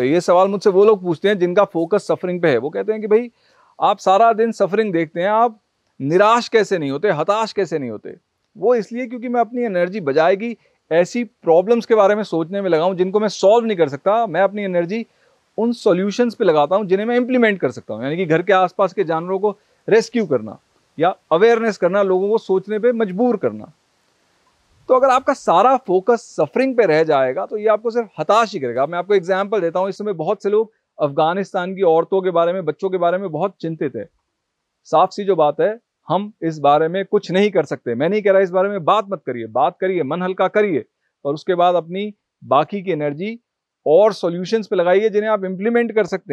तो ये सवाल मुझसे वो लोग पूछते हैं जिनका फोकस सफरिंग पे है वो कहते हैं कि भाई आप सारा दिन सफरिंग देखते हैं आप निराश कैसे नहीं होते हताश कैसे नहीं होते वो इसलिए क्योंकि मैं अपनी एनर्जी बजाय की ऐसी प्रॉब्लम्स के बारे में सोचने में लगाऊँ जिनको मैं सॉल्व नहीं कर सकता मैं अपनी एनर्जी उन सॉल्यूशंस पे लगाता हूँ जिन्हें मैं इंप्लीमेंट कर सकता हूँ यानी कि घर के आसपास के जानवरों को रेस्क्यू करना या अवेयरनेस करना लोगों को सोचने पर मजबूर करना तो अगर आपका सारा फोकस सफरिंग पे रह जाएगा तो ये आपको सिर्फ हताश ही करेगा मैं आपको एग्जाम्पल देता हूँ इस समय बहुत से लोग अफगानिस्तान की औरतों के बारे में बच्चों के बारे में बहुत चिंतित है साफ सी जो बात है हम इस बारे में कुछ नहीं कर सकते मैं नहीं कह रहा इस बारे में बात मत करिए बात करिए मन हल्का करिए और उसके बाद अपनी बाकी की एनर्जी और सॉल्यूशंस पे लगाइए जिन्हें आप इंप्लीमेंट कर सकते हैं